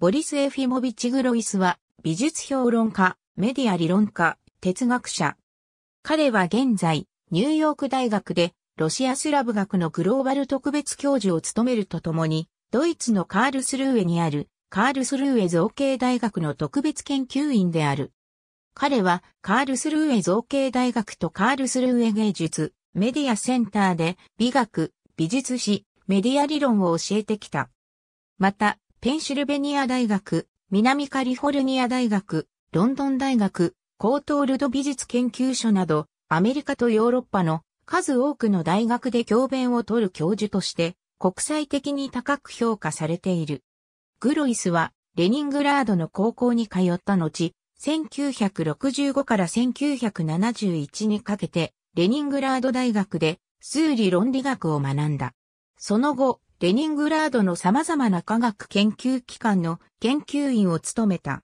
ボリス・エフィモビチ・グロイスは、美術評論家、メディア理論家、哲学者。彼は現在、ニューヨーク大学で、ロシアスラブ学のグローバル特別教授を務めるとともに、ドイツのカールスルーエにある、カールスルーエ造形大学の特別研究員である。彼は、カールスルーエ造形大学とカールスルーエ芸術、メディアセンターで、美学、美術史、メディア理論を教えてきた。また、ペンシルベニア大学、南カリフォルニア大学、ロンドン大学、コートールド美術研究所など、アメリカとヨーロッパの数多くの大学で教鞭を取る教授として、国際的に高く評価されている。グロイスは、レニングラードの高校に通った後、1965から1971にかけて、レニングラード大学で数理論理学を学んだ。その後、レニングラードの様々な科学研究機関の研究員を務めた。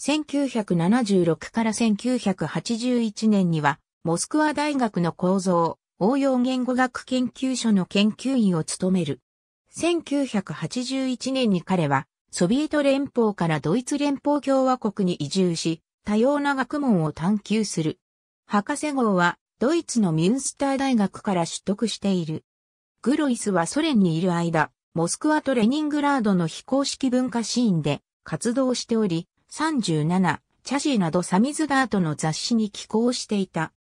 1976から1981年には、モスクワ大学の構造、応用言語学研究所の研究員を務める。1981年に彼は、ソビエト連邦からドイツ連邦共和国に移住し、多様な学問を探求する。博士号は、ドイツのミュンスター大学から取得している。グロイスはソ連にいる間、モスクワとレニングラードの非公式文化シーンで活動しており、37、チャジーなどサミズダートの雑誌に寄稿していた。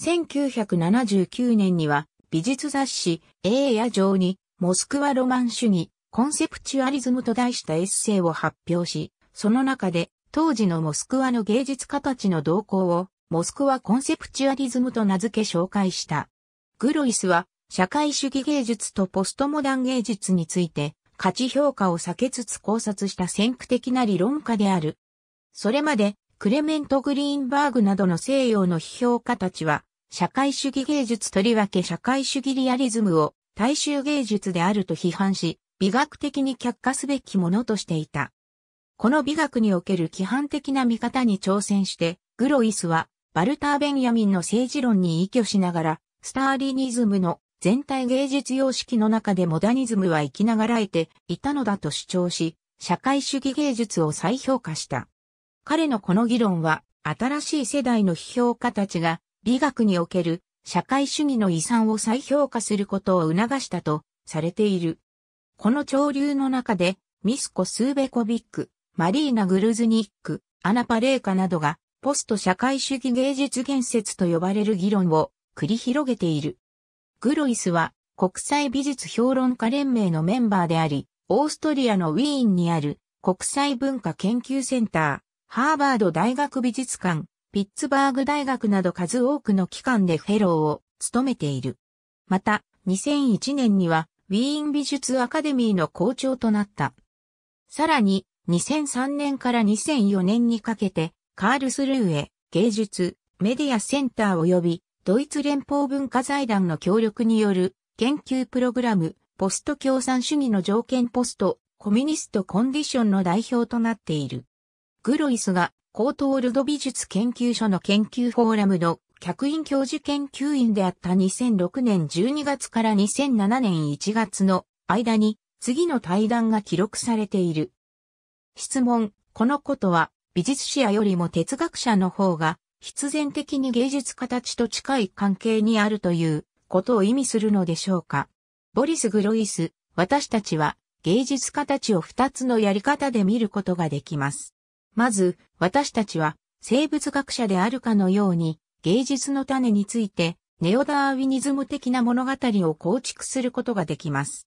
1979年には美術雑誌エーヤ上にモスクワロマン主義コンセプチュアリズムと題したエッセイを発表し、その中で当時のモスクワの芸術家たちの動向をモスクワコンセプチュアリズムと名付け紹介した。グロイスは社会主義芸術とポストモダン芸術について価値評価を避けつつ考察した先駆的な理論家である。それまでクレメント・グリーンバーグなどの西洋の批評家たちは社会主義芸術とりわけ社会主義リアリズムを大衆芸術であると批判し、美学的に却下すべきものとしていた。この美学における規範的な見方に挑戦して、グロイスは、バルター・ベンヤミンの政治論に依拠しながら、スターリニズムの全体芸術様式の中でモダニズムは生きながらえていたのだと主張し、社会主義芸術を再評価した。彼のこの議論は、新しい世代の批評家たちが、美学における社会主義の遺産を再評価することを促したとされている。この潮流の中で、ミスコ・スーベコビック、マリーナ・グルズニック、アナ・パレーカなどが、ポスト社会主義芸術言説と呼ばれる議論を繰り広げている。グロイスは国際美術評論家連盟のメンバーであり、オーストリアのウィーンにある国際文化研究センター、ハーバード大学美術館、ピッツバーグ大学など数多くの機関でフェローを務めている。また、2001年にはウィーン美術アカデミーの校長となった。さらに、2003年から2004年にかけて、カールスルーへ芸術、メディアセンター及びドイツ連邦文化財団の協力による研究プログラム、ポスト共産主義の条件ポスト、コミュニストコンディションの代表となっている。グロイスが、高等ルド美術研究所の研究フォーラムの客員教授研究員であった2006年12月から2007年1月の間に次の対談が記録されている。質問、このことは美術史家よりも哲学者の方が必然的に芸術家たちと近い関係にあるということを意味するのでしょうか。ボリス・グロイス、私たちは芸術家たちを二つのやり方で見ることができます。まず、私たちは生物学者であるかのように芸術の種についてネオダーウィニズム的な物語を構築することができます。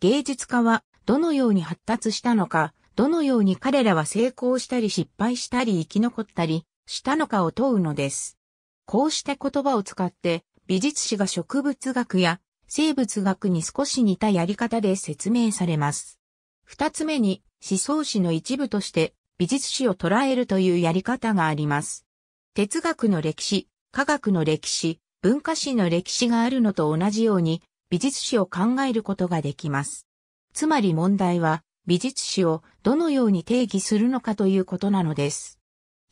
芸術家はどのように発達したのか、どのように彼らは成功したり失敗したり生き残ったり、したのかを問うのです。こうした言葉を使って、美術史が植物学や生物学に少し似たやり方で説明されます。二つ目に、思想史の一部として美術史を捉えるというやり方があります。哲学の歴史、科学の歴史、文化史の歴史があるのと同じように、美術史を考えることができます。つまり問題は、美術史をどのように定義するのかということなのです。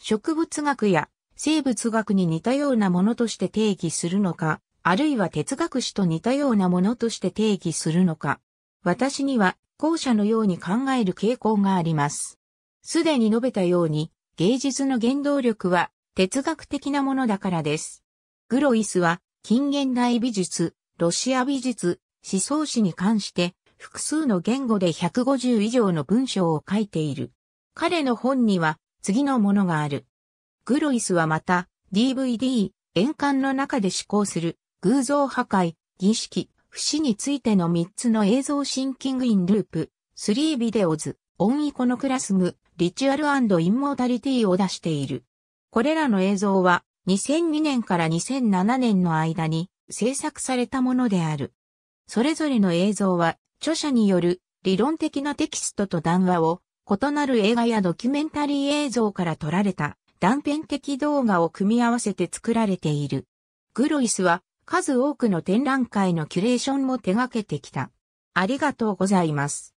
植物学や生物学に似たようなものとして定義するのか、あるいは哲学史と似たようなものとして定義するのか。私には後者のように考える傾向があります。すでに述べたように、芸術の原動力は哲学的なものだからです。グロイスは近現代美術、ロシア美術、思想史に関して複数の言語で150以上の文章を書いている。彼の本には次のものがある。グロイスはまた、DVD、円環の中で施行する、偶像破壊、儀式、不死についての3つの映像シンキングインループ、3ビデオズ、オンイコノクラスム、リチュアルインモータリティを出している。これらの映像は、2002年から2007年の間に制作されたものである。それぞれの映像は、著者による理論的なテキストと談話を異なる映画やドキュメンタリー映像から撮られた断片的動画を組み合わせて作られている。グロイスは数多くの展覧会のキュレーションも手掛けてきた。ありがとうございます。